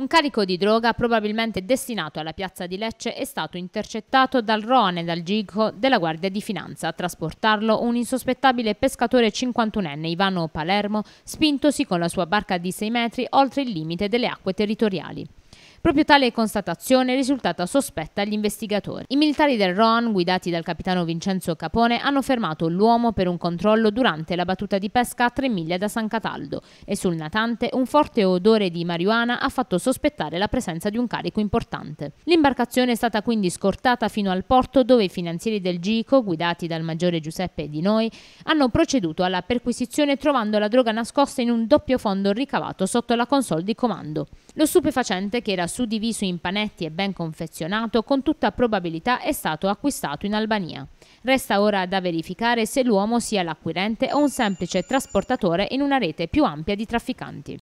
Un carico di droga probabilmente destinato alla piazza di Lecce è stato intercettato dal Rone dal Gico della Guardia di Finanza. A trasportarlo un insospettabile pescatore 51enne Ivano Palermo, spintosi con la sua barca di 6 metri oltre il limite delle acque territoriali. Proprio tale constatazione è risultata sospetta agli investigatori. I militari del ROAN, guidati dal capitano Vincenzo Capone, hanno fermato l'uomo per un controllo durante la battuta di pesca a 3 miglia da San Cataldo e sul natante un forte odore di marijuana ha fatto sospettare la presenza di un carico importante. L'imbarcazione è stata quindi scortata fino al porto dove i finanzieri del GICO, guidati dal maggiore Giuseppe Di Noi, hanno proceduto alla perquisizione trovando la droga nascosta in un doppio fondo ricavato sotto la console di comando. Lo stupefacente, che era suddiviso in panetti e ben confezionato, con tutta probabilità è stato acquistato in Albania. Resta ora da verificare se l'uomo sia l'acquirente o un semplice trasportatore in una rete più ampia di trafficanti.